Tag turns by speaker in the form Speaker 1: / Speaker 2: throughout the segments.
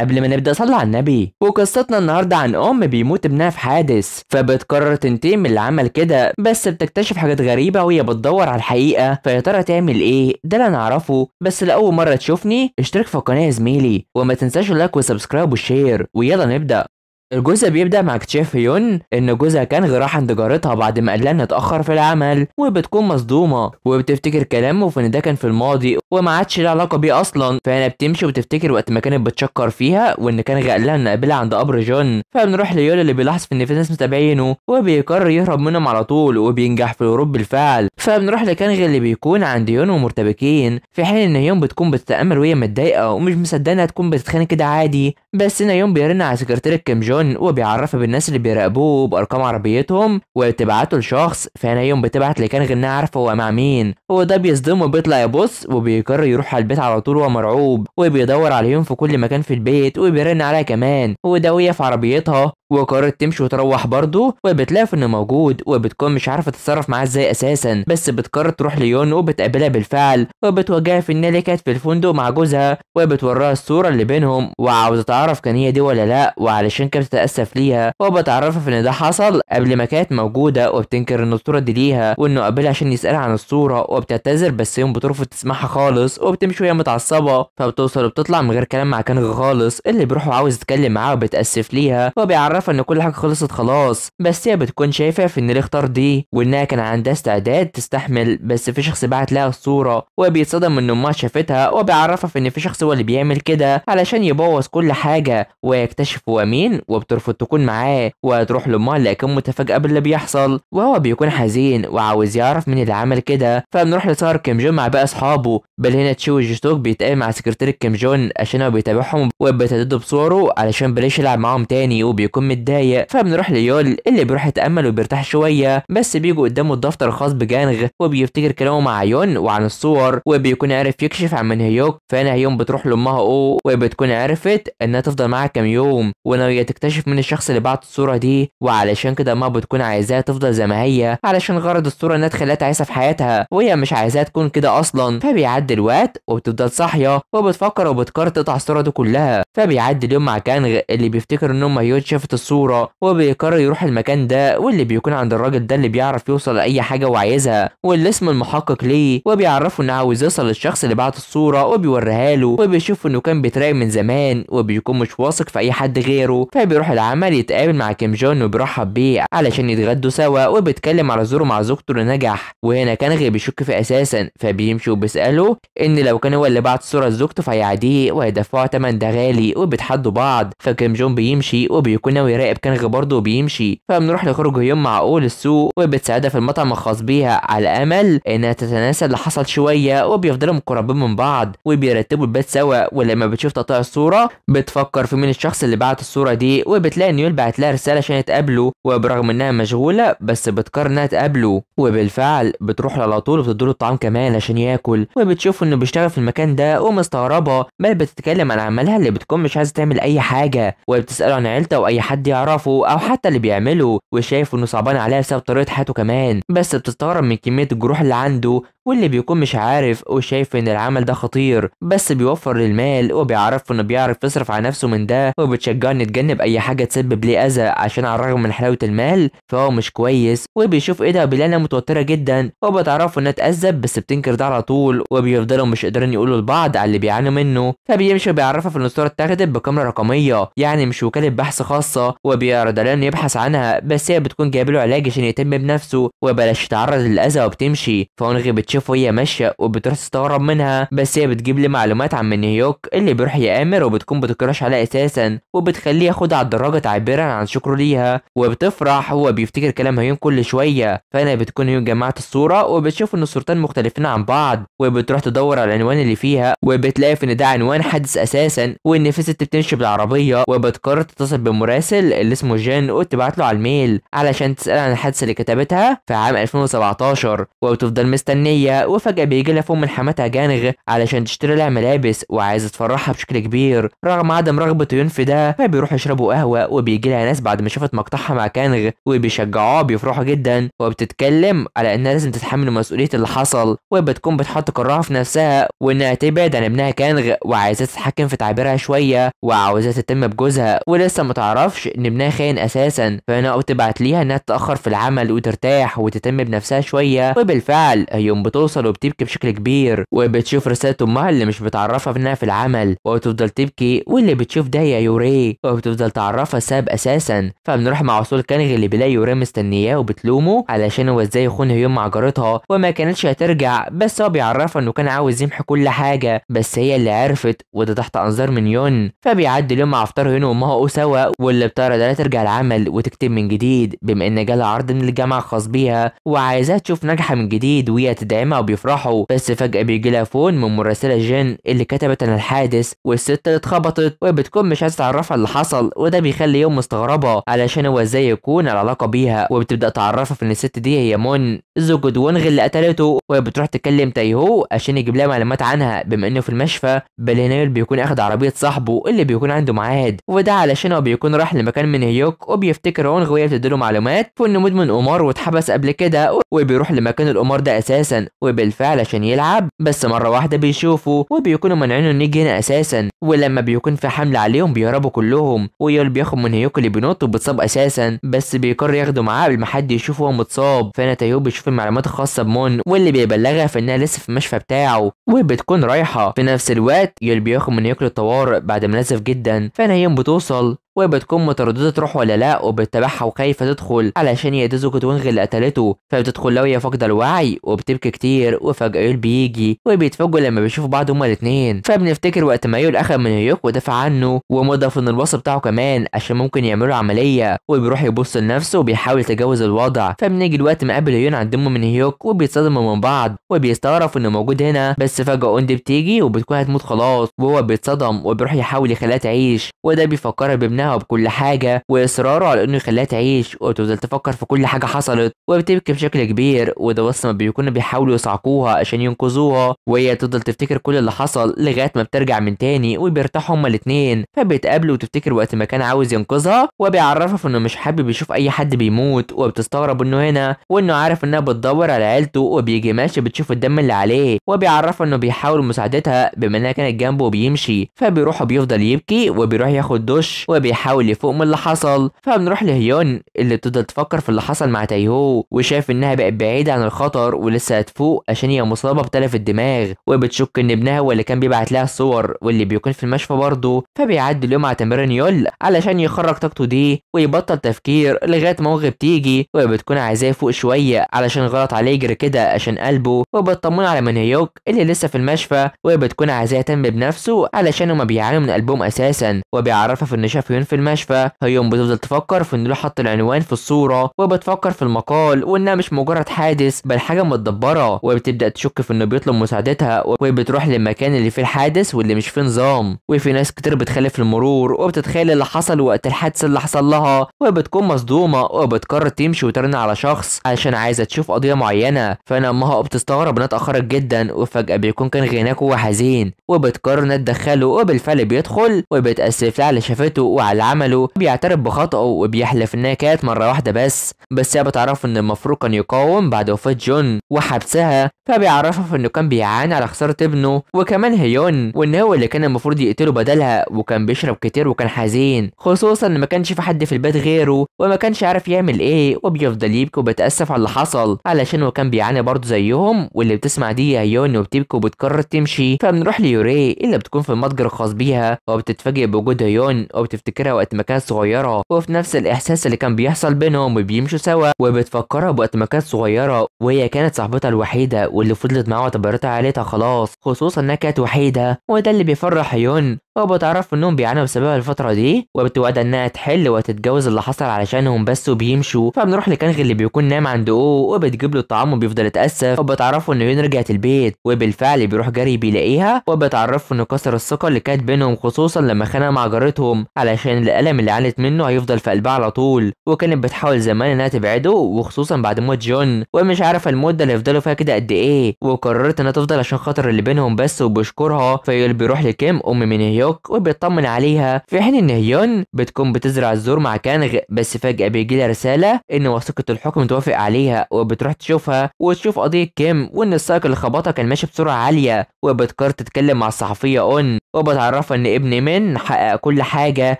Speaker 1: قبل ما نبدا صلي على النبي وقصتنا النهارده عن ام بيموت ابنها في حادث فبتقرر تنتقم من اللي عمل كده بس بتكتشف حاجات غريبه وهي بتدور على الحقيقه فيا ترى تعمل ايه ده اللي انا اعرفه بس لاول مره تشوفني اشترك في القناه يا زميلي وما تنساش اللايك والسبسكرايب والشير ويلا نبدا الجزء بيبدأ مع اكتشاف يون إن جوزها كان راح عند جارتها بعد ما قال لها اتأخر في العمل وبتكون مصدومة وبتفتكر كلامه في إن ده كان في الماضي وما عادش له علاقة بيه أصلا فهنا بتمشي وبتفتكر وقت ما كانت بتشكر فيها وإن كان قال لها إن قابلها عند قبر جون فبنروح ليول اللي بيلاحظ في إن في ناس متابعينه وبيقرر يهرب منهم على طول وبينجح في الهروب بالفعل فبنروح لكانغ اللي بيكون عند يون ومرتبكين في حين إن يون بتكون بتتأمل وهي متضايقة ومش مصدقة إنها تكون بتتخانق كده عادي بس إن يون بيرن على سكرتير كيم جون الحيوان وبيعرفها بالناس اللي بيراقبوه بارقام عربيتهم وبتبعته لشخص يوم بتبعت لكان غيرنا عارفه هو مع مين هو ده بيصدمه وبيطلع يبص وبيقرر يروح على البيت على طول وهو مرعوب وبيدور عليهم في كل مكان في البيت وبيرن عليها كمان وده وهي في عربيتها وقررت تمشي وتروح برضه وبتلاقي انه موجود وبتكون مش عارفه تتصرف معاه ازاي اساسا بس بتقرر تروح ليون وبتقابلها بالفعل وبتواجهها في النيل كانت في الفندق مع جوزها وبتوريها الصوره اللي بينهم وعاوزه تعرف كان هي دي ولا لا وعلشان كانت بتتاسف ليها وبتعرفها في ان ده حصل قبل ما كانت موجوده وبتنكر ان الصوره دي ليها وانه قابلها عشان يسالها عن الصوره وبتعتذر بس يوم بترفض تسمعها خالص وبتمشي وهي متعصبه فبتوصل وبتطلع من غير كلام مع كانغ خالص اللي بيروح وعاوز يتكلم معاها وبتاسف ليها وبيعرف عارفه ان كل حاجه خلصت خلاص بس هي بتكون شايفه ان ليه اختار دي وانها كان عندها استعداد تستحمل بس في شخص بعت لها الصوره وبيتصدم ان امها شافتها وبيعرفها في ان في شخص هو اللي بيعمل كده علشان يبوظ كل حاجه ويكتشف هو مين وبترفض تكون معاه وهتروح لامها لكن متفاجئه باللي بيحصل وهو بيكون حزين وعاوز يعرف مين اللي عمل كده فبنروح لسهر كيم جون مع باقي اصحابه بل هنا تشو جيستوك بيتقابل مع سكرتير كيم جون عشان هو بيتابعهم وبتهدده بصوره علشان بلاش يلعب معاهم تاني وبيكون متضايق فبنروح ليول اللي بيروح يتامل وبيرتاح شويه بس بيجوا قدامه الدفتر الخاص بجانغ وبيفتكر كلامه مع يون وعن الصور وبيكون عارف يكشف عن من هيوك فهنا هيون بتروح لامها او وبتكون عرفت انها تفضل معاها كام يوم وناويه تكتشف من الشخص اللي بعت الصوره دي وعلشان كده امها بتكون عايزاها تفضل زي ما هي علشان غرض الصوره انها تخليها تعيسه في حياتها وهي مش عايزاها تكون كده اصلا فبيعدي الوقت وبتفضل صاحيه وبتفكر وبتقرر تقطع الصوره دي كلها فبيعدي اليوم مع كانغ اللي بيفتكر ان ام هيون شافت الصورة وبيقرر يروح المكان ده واللي بيكون عند الراجل ده اللي بيعرف يوصل لأي حاجة وعايزها واللي اسمه المحقق ليه وبيعرفه إنه عاوز يوصل للشخص اللي بعت الصورة وبيوريها له وبيشوف إنه كان بيتراقب من زمان وبيكون مش واثق في أي حد غيره فبيروح العمل يتقابل مع كيم جون وبيرحب بيه علشان يتغدوا سوا وبيتكلم على زوره مع زوجته اللي نجح وهنا كان غير بيشك فيه أساسا فبيمشي وبيسأله إن لو كان هو اللي بعت الصورة لزوجته فهيعاديه وهيدفعه تمن ده غالي وبيتحدوا بعض فكيم جون بيمشي وبيكون ويراقب كنغ برضه وبيمشي فبنروح لخروج هيوم معقول السوق وبتساعدها في المطعم الخاص بيها على امل انها تتناسى اللي حصل شويه وبيفضلوا مقربين من بعض وبيرتبوا البيت سوا ولما بتشوف تقطيع الصوره بتفكر في مين الشخص اللي بعت الصوره دي وبتلاقي نيول بعت لها رساله عشان يتقابلوا وبرغم انها مشغوله بس بتقرر انها تقابله وبالفعل بتروح على طول وبتديله الطعام كمان عشان ياكل وبتشوف انه بيشتغل في المكان ده ومستغربه بل بتتكلم عن عملها اللي بتكون مش عايزه تعمل اي حاجه وبتساله عن عيلته واي حد حد يعرفه او حتى اللي بيعمله وشايف انه صعبان عليها بسبب طريقه حياته كمان بس بتستغرب من كميه الجروح اللي عنده واللي بيكون مش عارف وشايف ان العمل ده خطير بس بيوفر للمال وبيعرف انه بيعرف يصرف على نفسه من ده وبتشجعني اتجنب اي حاجه تسبب ليه اذى عشان على الرغم من حلاوه المال فهو مش كويس وبيشوف ايه ده بلانا متوتره جدا وبتعرفه انها تأذب بس بتنكر ده على طول وبيفضلوا مش قادرين يقولوا لبعض على اللي بيعانوا منه فبيمشي وبيعرفها في الصوره اتاخدت بكاميرا رقميه يعني مش وكاله بحث خاصه وبيعرض لها انه يبحث عنها بس هي بتكون جايبه له علاج عشان يتم بنفسه وبلاش يتعرض للاذى وبتمشي فهو بتشوف بشوف وهي ماشيه وبتروح تستغرب منها بس هي بتجيب لي معلومات عن هيوك اللي بيروح يامر وبتكون بتكرش عليه اساسا وبتخليه ياخد على الدراجه تعبيرا عن شكره ليها وبتفرح هو بيفتكر كلام هيون كل شويه فانا بتكون هيون جمعت الصوره وبتشوف ان الصورتين مختلفين عن بعض وبتروح تدور على العنوان اللي فيها وبتلاقي في ان ده عنوان حادث اساسا وان في ست بتمشي بالعربيه وبتقرر تتصل بمراسل اللي اسمه جان وتبعت له على الميل علشان تسال عن الحادثه اللي كتبتها في عام 2017 وبتفضل مستنيه وفجأة بيجي لها فم من حماتها جانغ علشان تشتري لها ملابس وعايزة تفرحها بشكل كبير رغم عدم رغبة يون في ده فبيروحوا يشربوا قهوة وبيجي لها ناس بعد ما شافت مقطعها مع كانغ وبيشجعوها بيفرحوا جدا وبتتكلم على انها لازم تتحمل مسؤولية اللي حصل وبتكون بتحط قرارها في نفسها وانها تبعد عن ابنها كانغ وعايزة تتحكم في تعبيرها شوية وعاوزة تتم بجوزها ولسه متعرفش ان ابنها خاين اساسا فهنا تبعت ليها انها تتأخر في العمل وترتاح وتتم بنفسها شوية وبالفعل هيوم بتقول بتوصل وبتبكي بشكل كبير وبتشوف رسالة أمها اللي مش بتعرفها منها في العمل وبتفضل تبكي واللي بتشوف ده يا يوري وبتفضل تعرفها السبب أساسا فبنروح مع وصول كانغ اللي بيلاقي يوري مستنياه وبتلومه علشان هو ازاي يخون هيوم مع جارتها وما كانتش هترجع بس هو بيعرفها إنه كان عاوز يمحي كل حاجة بس هي اللي عرفت وده تحت أنظار من يون فبيعدي اليوم مع أفطار هيون وأمها او سوا واللي بتعرض عليها ترجع العمل وتكتب من جديد بما إن جالها عرض من الجامعة الخاص بيها وعايزاها تشوف ناجحة من جديد وهي تدعي متشائمة وبيفرحوا بس فجأة بيجي لها فون من مراسلة جين اللي كتبت عن الحادث والست اللي اتخبطت وبتكون مش عايزة تعرفها اللي حصل وده بيخلي يوم مستغربة علشان هو ازاي يكون العلاقة بيها وبتبدأ تعرفها في ان الست دي هي مون زوج دونغ اللي قتلته وهي بتروح تكلم تايهو عشان يجيب لها معلومات عنها بما انه في المشفى بالهنايل بيكون اخد عربية صاحبه اللي بيكون عنده معاهد وده علشان هو بيكون راح لمكان من هيوك وبيفتكر اونغ وهي بتديله معلومات وانه مدمن قمار واتحبس قبل كده وبيروح لمكان القمار ده اساسا وبالفعل عشان يلعب بس مرة واحدة بيشوفوا وبيكونوا مانعينه انه يجي هنا اساسا ولما بيكون في حمل عليهم بيهربوا كلهم ويول بياخد من هيوكو اللي بينط وبتصاب اساسا بس بيقرر ياخده معاه قبل ما حد يشوفه وهو متصاب فهنا تايو بيشوف المعلومات الخاصة بمون واللي بيبلغها في انها لسه في المشفى بتاعه وبتكون رايحة في نفس الوقت يول بياخد من هيوكو الطوارئ بعد ما نزف جدا فهنا هي بتوصل وبتكون مترددة تروح ولا لا وبتتابعها وخايفة تدخل علشان هي ديزوكو توينغ اللي قتلته فبتدخل لو هي فاقدة الوعي وبتبكي كتير وفجأة يول بيجي وبيتفاجئوا لما بيشوفوا بعض هما الاتنين فبنفتكر وقت ما يول أخذ من هيوك ودافع عنه ومضاف إن الوصف بتاعه كمان عشان ممكن يعملوا عملية وبيروح يبص لنفسه وبيحاول يتجاوز الوضع فبنيجي الوقت ما قابل هيون عند أمه من هيوك وبيتصدموا من بعض وبيستغرب إنه موجود هنا بس فجأة أوندي بتيجي وبتكون هتموت خلاص وهو بيتصدم وبيروح يحاول يخليها تعيش وده بيفكرها بابنها معاها بكل حاجة وإصراره على إنه يخليها تعيش وتفضل تفكر في كل حاجة حصلت وبتبكي بشكل كبير وده بس ما بيكونوا بيحاولوا يصعقوها عشان ينقذوها وهي تفضل تفتكر كل اللي حصل لغاية ما بترجع من تاني وبيرتاحوا هما الاتنين فبيتقابلوا وتفتكر وقت ما كان عاوز ينقذها وبيعرفها إنه مش حابب يشوف أي حد بيموت وبتستغرب إنه هنا وإنه عارف إنها بتدور على عيلته وبيجي ماشي بتشوف الدم اللي عليه وبيعرفها إنه بيحاول مساعدتها بما إنها كانت جنبه وبيمشي فبيروح وبيفضل يبكي وبيروح ياخد دش وبيحاول بيحاول يفوق من اللي حصل فبنروح لهيون اللي بتفضل تفكر في اللي حصل مع تايهو وشايف انها بقت بعيدة عن الخطر ولسه هتفوق عشان هي مصابة بتلف الدماغ وبتشك ان ابنها هو اللي كان بيبعت لها الصور واللي بيكون في المشفى برضه فبيعدي اليوم على تمرين يول علشان يخرج طاقته دي ويبطل تفكير لغاية ما وغب تيجي وبتكون عايزاه يفوق شوية علشان غلط عليه يجري كده عشان قلبه وبتطمن على منهيوك اللي لسه في المشفى وبتكون عايزاه يهتم بنفسه علشان هما بيعانوا من قلبهم اساسا وبيعرفها في ان شاف كمان في المشفى هيوم بتفضل تفكر في ان لو حط العنوان في الصوره وبتفكر في المقال وانها مش مجرد حادث بل حاجه متدبره وبتبدا تشك في انه بيطلب مساعدتها وبتروح للمكان اللي فيه الحادث واللي مش فيه نظام وفي ناس كتير بتخالف المرور وبتتخيل اللي حصل وقت الحادث اللي حصل لها وبتكون مصدومه وبتقرر تمشي وترن على شخص عشان عايزه تشوف قضيه معينه فانا امها بتستغرب انها اتاخرت جدا وفجاه بيكون كان غناك وهو حزين وبتقرر انها تدخله وبالفعل بيدخل وبتاسف لها على شافته على اللي عمله بيعترف بخطئه وبيحلف انها كانت مرة واحدة بس بس هي بتعرف ان المفروض كان يقاوم بعد وفاة جون وحبسها فبيعرفها انه كان بيعاني على خسارة ابنه وكمان هيون وان هو اللي كان المفروض يقتله بدلها وكان بيشرب كتير وكان حزين خصوصا ان ما كانش في حد في البيت غيره وما كانش عارف يعمل ايه وبيفضل يبكي وبيتأسف على اللي حصل علشان هو كان بيعاني برضه زيهم واللي بتسمع دي هيون وبتبكي وبتقرر تمشي فبنروح ليوري اللي بتكون في المتجر الخاص بيها وبتتفاجئ بوجود هيون وبتفتكر فاكرها وقت ما كانت صغيره وفي نفس الاحساس اللي كان بيحصل بينهم وبيمشوا سوا وبتفكرها بوقت ما كانت صغيره وهي كانت صاحبتها الوحيده واللي فضلت معاها وتبرتها عيلتها خلاص خصوصا انها كانت وحيده وده اللي بيفرح يون وبتعرف انهم بيعانوا بسبب الفتره دي وبتوعد انها تحل وتتجوز اللي حصل علشانهم بس وبيمشوا فبنروح لكانغ اللي بيكون نام عند او وبتجيب له الطعام وبيفضل يتاسف وبتعرفه ان يون رجعت البيت وبالفعل بيروح جري بيلاقيها وبتعرفه انه كسر الثقه اللي كانت بينهم خصوصا لما خانها مع جارتهم علشان عشان الألم اللي عانت منه هيفضل في قلبها على طول وكانت بتحاول زمان إنها تبعده وخصوصا بعد موت جون ومش عارفة المدة اللي يفضلوا فيها كده قد إيه وقررت إنها تفضل عشان خاطر اللي بينهم بس وبشكرها اللي بيروح لكيم أم من هيوك وبيطمن عليها في حين إن هيون بتكون بتزرع الزور مع كانغ بس فجأة بيجيلها رسالة إن وثيقة الحكم توافق عليها وبتروح تشوفها وتشوف قضية كيم وإن السائق اللي خبطها كان ماشي بسرعة عالية وبتقرر تتكلم مع الصحفية أون وبتعرفه ان ابن من حقق كل حاجه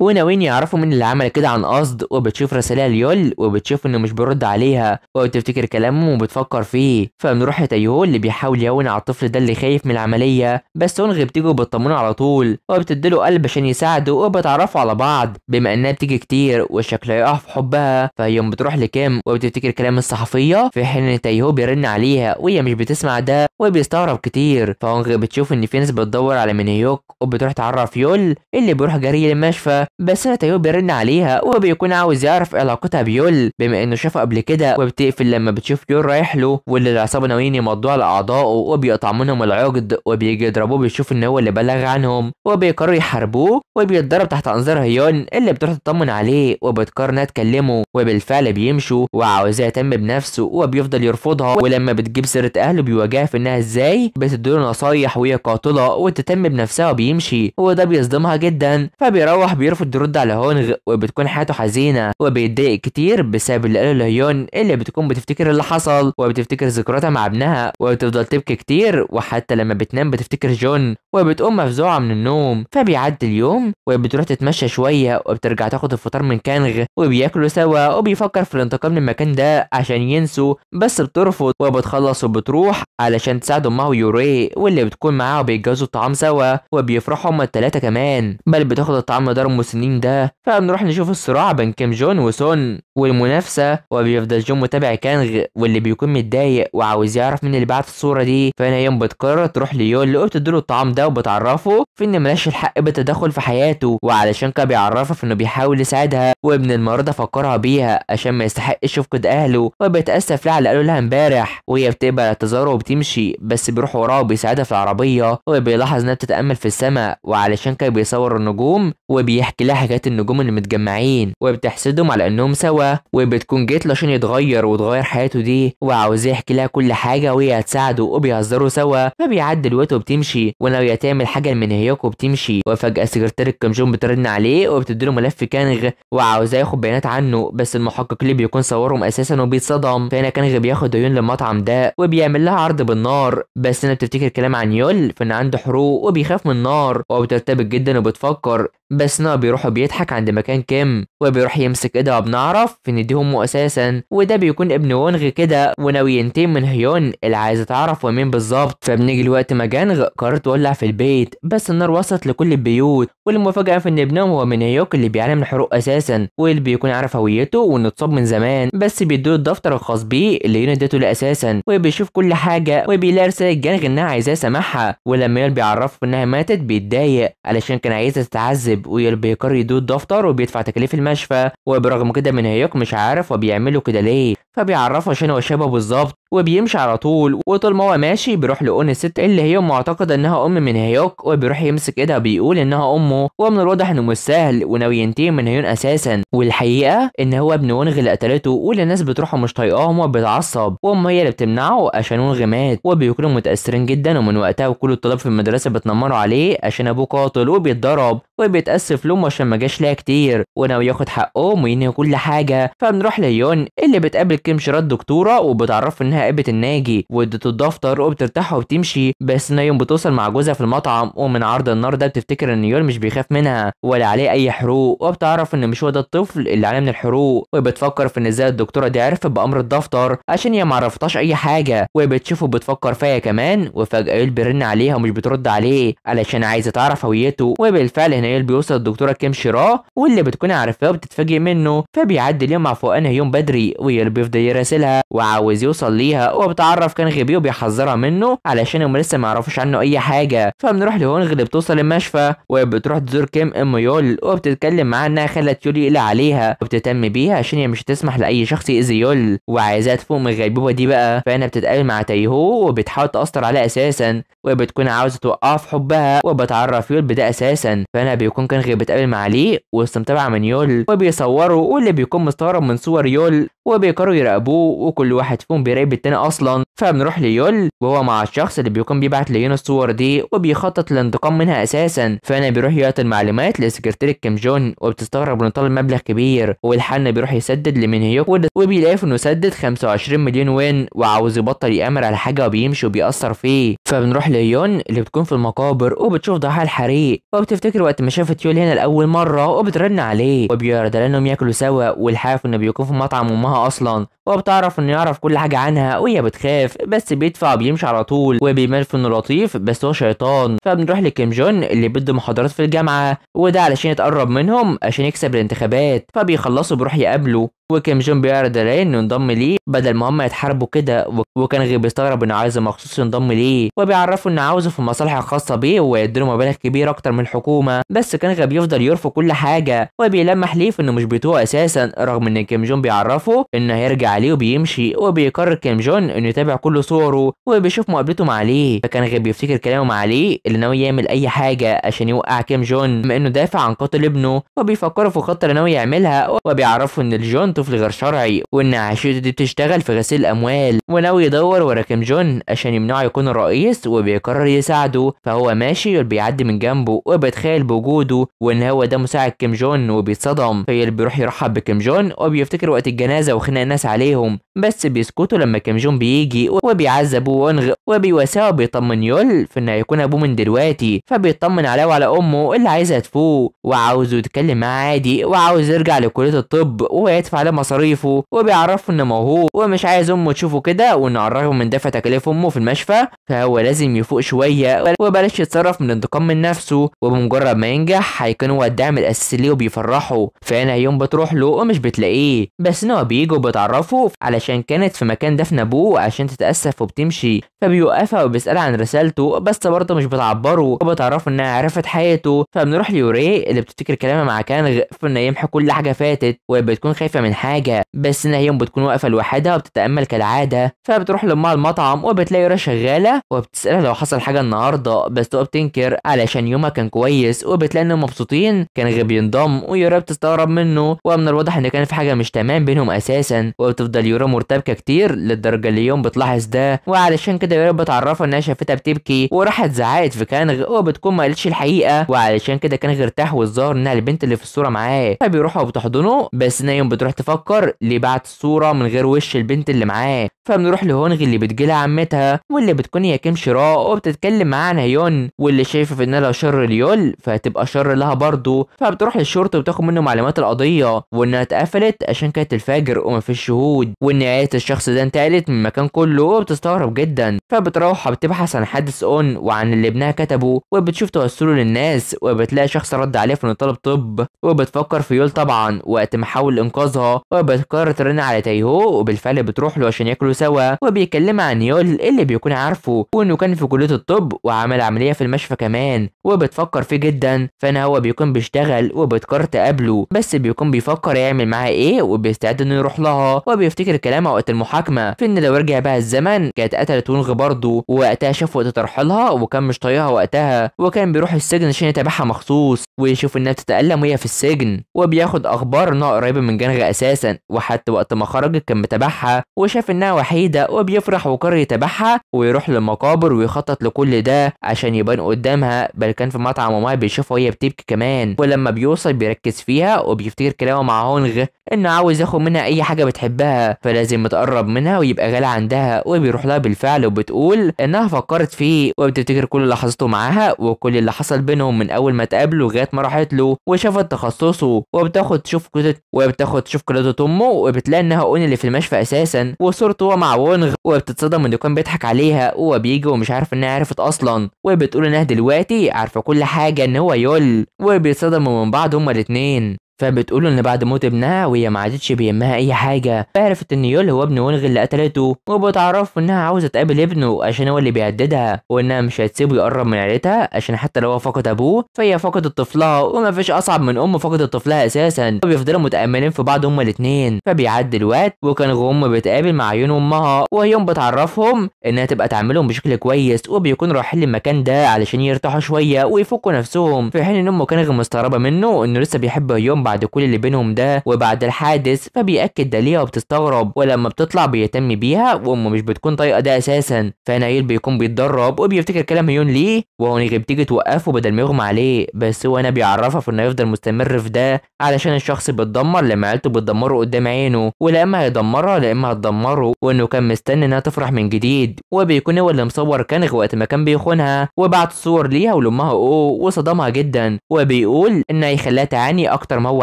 Speaker 1: وناويين يعرفوا مين اللي عمل كده عن قصد وبتشوف رسائلها ليول وبتشوف انه مش بيرد عليها وبتفتكر كلامه وبتفكر فيه فبنروح لتيهول اللي بيحاول يهون على الطفل ده اللي خايف من العمليه بس اونغ بتيجي وبتطمنه على طول وبتديله قلب عشان يساعده وبتعرفوا على بعض بما انها بتيجي كتير وشكلها يقع في حبها فهي بتروح لكام وبتفتكر كلام الصحفيه في حين ان تيهو بيرن عليها وهي مش بتسمع ده وبيستغرب كتير فاونغ بتشوف ان في ناس بتدور على مينيوك وبتروح تعرف يول اللي بيروح جري للمشفى بس تايو بيرن عليها وبيكون عاوز يعرف علاقتها بيول بما انه شافه قبل كده وبتقفل لما بتشوف يول رايح له واللي العصابه ناويين يمضوا على اعضائه وبيقطع منهم العقد وبيجي يضربوه بيشوف ان هو اللي بلغ عنهم وبيقرروا يحاربوه وبيتضرب تحت انظار هيون اللي بتروح تطمن عليه وبتقرر انها تكلمه وبالفعل بيمشوا وعاوزاه يهتم بنفسه وبيفضل يرفضها ولما بتجيب سيره اهله بيواجهها في انها ازاي بتديله نصايح وهي قاتله وتهتم بنفسها وبيمشي يمشي وده بيصدمها جدا فبيروح بيرفض يرد على هونغ وبتكون حياته حزينه وبيتضايق كتير بسبب اللي قاله لهيون اللي بتكون بتفتكر اللي حصل وبتفتكر ذكرياتها مع ابنها وبتفضل تبكي كتير وحتى لما بتنام بتفتكر جون وبتقوم مفزوعه من النوم فبيعدي اليوم وبتروح تتمشى شويه وبترجع تاخد الفطار من كانغ وبياكلوا سوا وبيفكر في الانتقام من المكان ده عشان ينسوا بس بترفض وبتخلص وبتروح علشان تساعد امها ويوري واللي بتكون معاها وبيتجوزوا الطعام سوا وبي بيفرحوا هما التلاتة كمان بل بتاخد الطعام دار المسنين ده فبنروح نشوف الصراع بين كيم جون وسون والمنافسه وبيفضل جون متابع كانغ واللي بيكون متضايق وعاوز يعرف مين اللي بعت الصوره دي فانا يوم بتقرر تروح ليول اللي بتديله الطعام ده وبتعرفه في ان ملاش الحق بالتدخل في حياته وعلشان كان بيعرفها في انه بيحاول يساعدها وابن المرضى فكرها بيها عشان ما يستحقش يفقد اهله وبيتاسف لها على اللي قالوا لها امبارح وهي بتقبل اعتذاره وبتمشي بس بيروح وراه وبيساعدها في العربيه وبيلاحظ انها بتتامل في السماء وعلشان كان بيصور النجوم وبيحكي لها حاجات النجوم اللي متجمعين وبتحسدهم على انهم سوا وبتكون جيت له عشان يتغير وتغير حياته دي وعاوزاه يحكي لها كل حاجه وهي هتساعده وبيهزروا سوا فبيعدي الوقت وبتمشي ولو تعمل حاجه من هيوكو وبتمشي وفجاه سكرتير الكيم جون بترن عليه وبتديله ملف كانغ وعاوزاه ياخد بيانات عنه بس المحقق ليه بيكون صورهم اساسا وبيتصدم فهنا كانغ بياخد هيون للمطعم ده وبيعمل لها عرض بالنار بس هنا بتفتكر كلام عن يول فان عنده حروق وبيخاف من النار وبترتبك جدا وبتفكر بس ان بيروحوا بيروح عند مكان كيم وبيروح يمسك ايدها بنعرف ان دي امه اساسا وده بيكون ابن وونغ كده وناوي ينتقم من هيون اللي عايزه تعرف هو مين بالظبط فبنيجي لوقت ما جانغ قررت تولع في البيت بس النار وصلت لكل البيوت والمفاجاه في ان ابنهم هو من هيوك اللي بيعاني من الحروق اساسا واللي بيكون عارف هويته وانه اتصاب من زمان بس بيدوه الدفتر الخاص بيه اللي يون اديته له اساسا وبيشوف كل حاجه وبيلاقي رساله جانغ انها عايزاه يسامحها ولما يون بيعرفه انها ماتت بيتضايق علشان كان عايزها تتعذب بيبقوا بيقرر يدوا الدفتر وبيدفع تكاليف المشفى وبرغم كده من هياك مش عارف وبيعملوا كده ليه فبيعرفه عشان هو شبه بالظبط وبيمشي على طول وطول ما هو ماشي بيروح لأون الست اللي هي معتقدة إنها أم من هيوك وبيروح يمسك إيدها بيقول إنها أمه ومن الواضح إنه مش سهل وناوي ينتهي من هيون أساسا والحقيقة إن هو ابن ونغ اللي قتلته واللي الناس بتروح مش طايقاهم وبتعصب وأمه هي اللي بتمنعه عشان ونغ مات وبيكونوا متأثرين جدا ومن وقتها وكل الطلاب في المدرسة بتنمروا عليه عشان أبوه قاتل وبيتضرب وبيتأسف لأمه عشان ما جاش لها كتير وناوي ياخد حقهم وينهي كل حاجة فبنروح ليون اللي بتقابل كيم شيرات دكتورة وبتعرفه إنها هائبة الناجي وتضاف طارق بترتاح وبتمشي بس نايم بتوصل مع جوزها في المطعم ومن عرض النار ده بتفتكر ان يول مش بيخاف منها ولا عليه اي حروق وبتعرف ان مش هو ده الطفل اللي عليه من الحروق وبتفكر في ان ازاي الدكتورة دي عرفت بامر الدفتر عشان هي ما عرفتهاش اي حاجة وبتشوفه بتفكر فيا كمان وفجأة يول بيرن عليها ومش بترد عليه علشان عايزة تعرف هويته وبالفعل هنا يول بيوصل الدكتورة كيم شيراه واللي بتكون عارفاه وبتتفاجئ منه فبيعدي اليوم مع فوقانها يوم بدري ويول بيفضل يراسلها وعاوز يوصل ليها بيها وبتعرف كان غبي وبيحذرها منه علشان هم لسه ما يعرفوش عنه اي حاجه فبنروح لهونغ اللي بتوصل المشفى وبتروح تزور كيم ام يول وبتتكلم معاها انها خلت يول يقلق عليها وبتهتم بيها عشان هي مش هتسمح لاي شخص يأذي يول وعايزاها تفوق من الغيبوبه دي بقى فانا بتتقابل مع تايهو وبتحاول تأثر عليه اساسا وبتكون عاوزه توقعه في حبها وبتعرف يول بده اساسا فانا بيكون كان غير بتقابل مع ليه واستمتع من يول وبيصوره واللي بيكون مستغرب من صور يول وبيقرروا يراقبوه وكل واحد فيهم بيراقب بالتاني اصلا فبنروح ليول وهو مع الشخص اللي بيكون بيبعت لينا الصور دي وبيخطط للانتقام منها اساسا فانا بيروح يعطي المعلومات لسكرتير كيم جون وبتستغرب انه طالب مبلغ كبير والحن بيروح يسدد لمن هيوكو وبيلاقي انه سدد 25 مليون وين وعاوز يبطل يامر على حاجه وبيمشي وبيأثر فيه فبنروح ليون اللي بتكون في المقابر وبتشوف ضحايا الحريق وبتفتكر وقت ما شافت يول هنا لاول مره وبترن عليه وبيعرض لها انهم ياكلوا سوا والحاف انه بيكون في مطعم امها اصلا وبتعرف انه يعرف كل حاجه عنها منها وهي بتخاف بس بيدفع وبيمشي على طول وبيمارس انه لطيف بس هو شيطان فبنروح لكيم جون اللي بده محاضرات في الجامعه وده علشان يتقرب منهم عشان يكسب الانتخابات فبيخلصوا بيروح يقابله وكيم جون بيعرض عليه انه ينضم ليه بدل ما هم يتحاربوا كده وكان غير بيستغرب انه عايزه مخصوص ينضم ليه وبيعرفه انه عاوزه في المصالح الخاصه بيه ويديله مبالغ كبيره اكتر من الحكومه بس كان غير بيفضل يرفض كل حاجه وبيلمح ليه في انه مش بيتوه اساسا رغم ان كيم جون بيعرفه انه هيرجع عليه وبيمشي وبيقرر كيم جون انه يتابع كل صوره وبيشوف مقابلته مع ليه فكان غير بيفتكر كلامه مع ليه اللي ناوي يعمل اي حاجه عشان يوقع كيم جون بما انه دافع عن قتل ابنه وبيفكروا في الخطه اللي ناوي يعملها وبيعرفوا ان الجون طفل غير شرعي وان عشيرته دي بتشتغل في غسيل الاموال وناوي يدور ورا كيم جون عشان يمنعه يكون الرئيس وبيقرر يساعده فهو ماشي بيعدي من جنبه وبيتخيل بوجوده وان هو ده مساعد كيم جون وبيتصدم اللي بيروح يرحب بكيم جون وبيفتكر وقت الجنازه وخناق الناس عليهم بس بيسكتوا لما كيم جون بيجي وبيعذب وونغ وبيواساه وبيطمن يول في ان هيكون ابوه من دلوقتي فبيطمن عليه وعلى امه اللي عايزه تفوق وعاوزه يتكلم معاه عادي وعاوز يرجع لكليه الطب ويدفع على مصاريفه وبيعرفه انه موهوب ومش عايز أمه تشوفه كده وإنه عرفه من دفع تكاليف أمه في المشفى فهو لازم يفوق شوية وبلاش يتصرف من انتقام من نفسه وبمجرد ما ينجح هيكون هو الدعم الأساسي ليه وبيفرحه فأنا يوم بتروح له ومش بتلاقيه بس إن هو بيجي وبتعرفه علشان كانت في مكان دفن أبوه عشان تتأسف وبتمشي فبيوقفها وبيسألها عن رسالته بس برضه مش بتعبره وبتعرفه إنها عرفت حياته فبنروح ليوري اللي بتفتكر كلامها مع كان في إنه يمحي كل حاجة فاتت وبتكون خايفة من حاجة بس إنها يوم بتكون واقفة لوحدها وبتتأمل كالعادة فبتروح لأمها المطعم وبتلاقي رشا شغالة وبتسألها لو حصل حاجة النهاردة بس تبقى بتنكر علشان يومها كان كويس وبتلاقي إنهم مبسوطين كان غير بينضم ويورا بتستغرب منه ومن الواضح إن كان في حاجة مش تمام بينهم أساسا وبتفضل يورا مرتبكة كتير للدرجة اللي يوم بتلاحظ ده وعلشان كده يورا بتعرفها إنها شافتها بتبكي وراحت زعقت في كانغ وبتكون ما قالتش الحقيقة وعلشان كده كانغ ارتاح والظاهر إنها البنت اللي في الصورة معاه فبيروحوا وبتحضنه بس إنها يوم بتروح تفكر ليه بعت الصورة من غير وش البنت اللي معاه فبنروح لهونغ اللي بتجيلها عمتها واللي بتكون هي كيم شراء وبتتكلم معاه عن هيون واللي شايفة في انها لو شر ليول فهتبقى شر لها برضه فبتروح للشرطة وبتاخد منه معلومات القضية وانها اتقفلت عشان كانت الفجر ومفيش شهود وان عائلة الشخص ده انتقلت من المكان كله وبتستغرب جدا فبتروح بتبحث عن حادث اون وعن اللي ابنها كتبه وبتشوف توصله للناس وبتلاقي شخص رد عليه في طالب طب وبتفكر في يول طبعا وقت ما حاول انقاذها وبتقرر ترن على تايهو وبالفعل بتروح له عشان ياكلوا سوا وبيكلم عن يول اللي بيكون عارفه وانه كان في كليه الطب وعمل عمليه في المشفى كمان وبتفكر فيه جدا فانا هو بيكون بيشتغل وبتقرر تقابله بس بيكون بيفكر يعمل معاها ايه وبيستعد انه يروح لها وبيفتكر كلامها وقت المحاكمه في ان لو رجع بقى الزمن كانت قتلت ونغ برضه ووقتها شاف وقت ترحلها وكان مش طايقها وقتها وكان بيروح السجن عشان يتابعها مخصوص ويشوف انها بتتالم وهي في السجن وبياخد اخبار انها قريبه من جنغ اساسا اساسا وحتى وقت ما خرجت كان متابعها وشاف انها وحيده وبيفرح وقرر يتابعها ويروح للمقابر ويخطط لكل ده عشان يبان قدامها بل كان في مطعم وماي بيشوفها وهي بتبكي كمان ولما بيوصل بيركز فيها وبيفتكر كلامه مع هونغ انه عاوز ياخد منها اي حاجه بتحبها فلازم يتقرب منها ويبقى غالي عندها وبيروح لها بالفعل وبتقول انها فكرت فيه وبتفتكر كل لحظاته معاها وكل اللي حصل بينهم من اول ما اتقابلوا لغايه ما راحت له وشافت تخصصه وبتاخد تشوف كتب وبتاخد تشوف شوكولاته امه وبتلاقي انها اون اللي في المشفى اساسا وصورته هو مع وونغ وبتتصدم ان يكون بيضحك عليها وهو بيجي ومش عارف انها عرفت اصلا وبتقول انها دلوقتي عارفه كل حاجه ان هو يول وبيتصدموا من بعض هما الاتنين فبتقول ان بعد موت ابنها وهي ما عادتش بيهمها اي حاجه فعرفت ان يول هو ابن ونغ اللي قتلته وبتعرفه انها عاوزه تقابل ابنه عشان هو اللي بيهددها وانها مش هتسيبه يقرب من عيلتها عشان حتى لو هو فقد ابوه فهي فقدت طفلها ومفيش اصعب من ام فقدت طفلها اساسا فبيفضلوا متاملين في بعض هما الاتنين فبيعدي الوقت وكان غم بتقابل مع عيون امها وهي بتعرفهم انها تبقى تعملهم بشكل كويس وبيكون رايحين المكان ده علشان يرتاحوا شويه ويفكوا نفسهم في حين ان امه كانت مستغربه منه انه لسه بيحب يوم بعد كل اللي بينهم ده وبعد الحادث فبيأكد ده ليها وبتستغرب ولما بتطلع بيهتم بيها وامه مش بتكون طايقه ده اساسا فنايل بيكون بيتدرب وبيفتكر كلام هيون ليه وهونيغي بتيجي توقفه بدل ما يغمى عليه بس هو انا بيعرفها في انه يفضل مستمر في ده علشان الشخص بيتدمر لما عيلته بتدمره قدام عينه ولا اما هيدمرها لا اما هتدمره وانه كان مستني انها تفرح من جديد وبيكون هو اللي مصور كانغ وقت ما كان بيخونها وبعت صور ليها ولامها اوه وصدمها جدا وبيقول انه هيخليها تعاني اكتر ما هو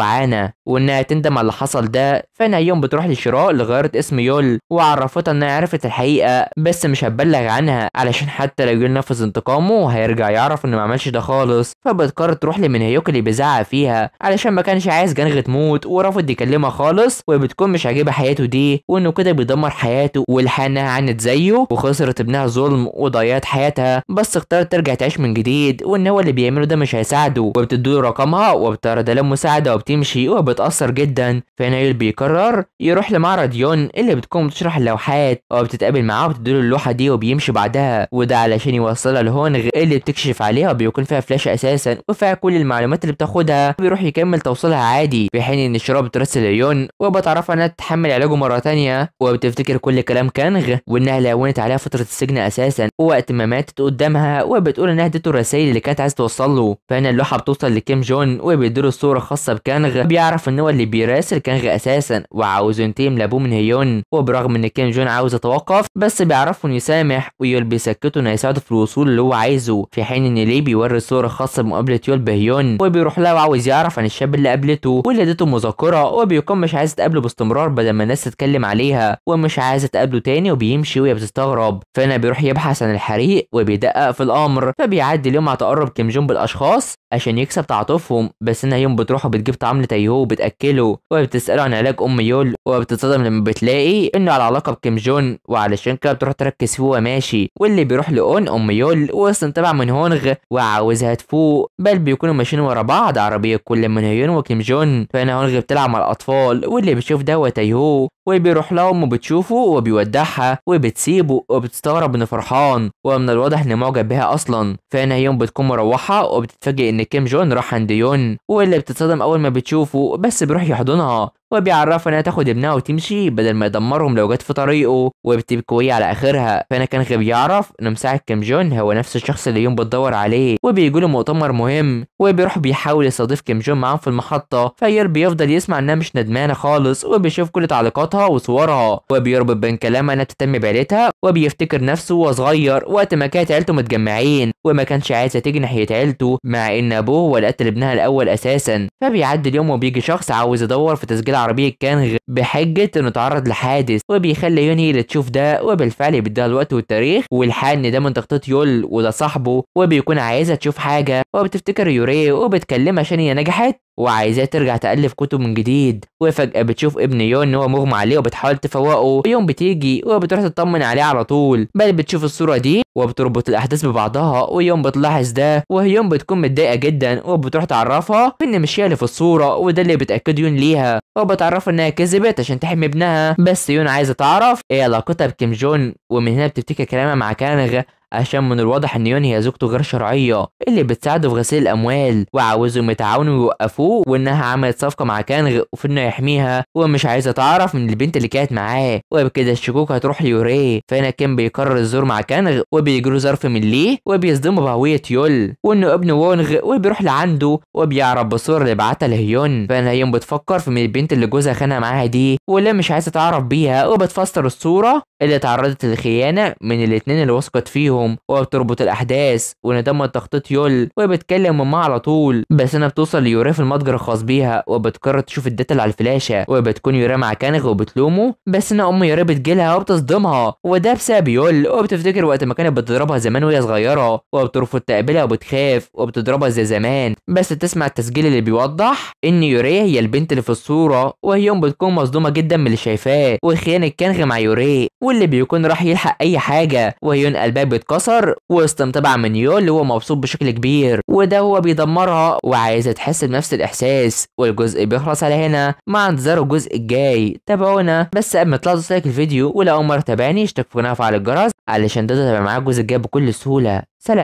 Speaker 1: عانى وانها تندم على اللي حصل ده فانا يوم بتروح لشراء اللي غيرت اسم يول وعرفتها انها عرفت الحقيقه بس مش هتبلغ عنها علشان حتى لو يول نفذ انتقامه هيرجع يعرف انه ما عملش ده خالص فبتقرر تروح هيوك اللي بيزعق فيها علشان ما كانش عايز جنغه تموت ورافض يكلمها خالص وبتكون مش عاجبه حياته دي وانه كده بيدمر حياته والحانها عنت زيه وخسرت ابنها ظلم وضيعت حياتها بس اختارت ترجع تعيش من جديد وان هو اللي بيعمله ده مش هيساعده وبتديله رقمها وبتعرض عليه مساعده وبتمشي وبتاثر جدا فهنا يول بيقرر قرر يروح لمعرض يون اللي بتكون بتشرح اللوحات وبتتقابل معاه وبتديله اللوحه دي وبيمشي بعدها وده علشان يوصلها لهونغ اللي بتكشف عليها وبيكون فيها فلاش اساسا وفيها كل المعلومات اللي بتاخدها بيروح يكمل توصيلها عادي في حين ان الشراء بترسل ليون وبتعرفها انها تتحمل علاجه مره تانية وبتفتكر كل كلام كانغ وانها لونت عليها فتره السجن اساسا ووقت ما ماتت قدامها وبتقول انها اديته الرسائل اللي كانت عايز توصل له فهنا اللوحه بتوصل لكيم جون وبيديله الصوره الخاصه بكانغ بيعرف ان هو اللي بيراسل كانغ اساسا جدا تيم لابو من هيون وبرغم ان كيم جون عاوز يتوقف بس بيعرفوا انه يسامح ويول بيسكته انه يساعده في الوصول اللي هو عايزه في حين ان ليه بيوري صوره خاصه بمقابله يول بهيون وبيروح لها وعاوز يعرف عن الشاب اللي قابلته واللي اديته مذكره وبيكون مش عايز تقابله باستمرار بدل ما الناس تتكلم عليها ومش عايز تقابله تاني وبيمشي وهي بتستغرب فانا بيروح يبحث عن الحريق وبيدقق في الامر فبيعدي اليوم مع تقرب كيم جون بالاشخاص عشان يكسب تعاطفهم بس انها يوم بتروح وبتجيب طعام لتايهو وبتاكله وبتساله عن علاج ام يول وبتتصدم لما بتلاقي انه على علاقه بكيم جون وعلشان كده بتروح تركز فيه ماشي واللي بيروح لاون ام يول تبع من هونغ وعاوزها تفوق بل بيكونوا ماشيين ورا بعض عربيه كل من هيون وكيم جون فانا هونغ بتلعب مع الاطفال واللي بيشوف ده تايهو وبيروح لهم وبتشوفه وبيودعها وبتسيبه وبتستغرب انه فرحان ومن الواضح انه معجب بها اصلا فانا يوم بتكون مروحه وبتتفاجئ ان كيم جون راح عند يون واللي بتتصدم اول ما بتشوفه بس بيروح يحضنها وبيعرفها انها تاخد ابنها وتمشي بدل ما يدمرهم لو جت في طريقه وبتبكي على اخرها فانا كان غبي يعرف ان مساعد كيم جون هو نفس الشخص اللي يوم بتدور عليه وبيجي له مؤتمر مهم وبيروح بيحاول يستضيف كيم جون معاهم في المحطه فير بيفضل يسمع انها مش ندمانه خالص وبيشوف كل تعليقاتها وصورها وبيربط بين كلامها انها تهتم بعيلتها وبيفتكر نفسه وهو صغير وقت ما كانت عيلته متجمعين وما كانش عايزه تيجي ناحيه عيلته مع ان ابوه هو اللي قتل ابنها الاول اساسا فبيعدي اليوم وبيجي شخص عاوز يدور في تسجيل العربية كان بحجة انه تعرض لحادث وبيخلي يوني تشوف ده وبالفعل بيديها الوقت والتاريخ والحال ان ده من تخطيط يول وده صاحبه وبيكون عايزة تشوف حاجة وبتفتكر يوري وبتكلمها عشان هي نجحت وعايزاه ترجع تألف كتب من جديد وفجأة بتشوف ابن يون ان هو مغمى عليه وبتحاول تفوقه ويوم بتيجي وبتروح تطمن عليه على طول بل بتشوف الصورة دي وبتربط الأحداث ببعضها ويوم بتلاحظ ده ويوم بتكون متضايقة جدا وبتروح تعرفها إن مش هي اللي في الصورة وده اللي بتأكد يون ليها وبتعرفها إنها كذبت عشان تحمي ابنها بس يون عايزة تعرف إيه علاقتها بكيم جون ومن هنا بتفتكر كلامها مع كانغ عشان من الواضح ان يون هي زوجته غير شرعيه اللي بتساعده في غسيل الاموال وعاوزهم يتعاونوا ويوقفوه وانها عملت صفقه مع كانغ وفي انه يحميها ومش عايزه تعرف من البنت اللي كانت معاه وبكده الشكوك هتروح ليوري فهنا كان بيقرر الزور مع كانغ وبيجروا ظرف من ليه وبيصدموا بهويه يول وانه ابن وونغ وبيروح لعنده وبيعرف بالصوره اللي بعتها لهيون فهنا يون بتفكر في من البنت اللي جوزها خانها معاها دي ولا مش عايزه تعرف بيها وبتفسر الصوره اللي تعرضت للخيانه من الاتنين اللي وثقت فيهم بينهم وبتربط الاحداث وان تم تخطيط يول وبتكلم ماما على طول بس انا بتوصل ليوري في المتجر الخاص بيها وبتقرر تشوف الداتا اللي على الفلاشه وبتكون يوري مع كانغ وبتلومه بس ان ام يوري بتجيلها وبتصدمها وده بسبب يول وبتفتكر وقت ما كانت بتضربها زمان وهي صغيره وبترفض تقابلها وبتخاف وبتضربها زي زمان بس تسمع التسجيل اللي بيوضح ان يوري هي البنت اللي في الصوره وهي ام بتكون مصدومه جدا من اللي شايفاه وخيانه كانغ مع يوري واللي بيكون راح يلحق اي حاجه وهيون قلبها اتكسر وسط متابعة من يو اللي هو مبسوط بشكل كبير وده هو بيدمرها وعايزة تحس بنفس الإحساس والجزء بيخلص على هنا مع انتظار الجزء الجاي تابعونا بس قبل ما تلاحظوا لايك الفيديو ولو أول مرة تابعني اشترك في القناة وفعل الجرس علشان تقدر تتابع معاك الجزء الجاي بكل سهولة سلام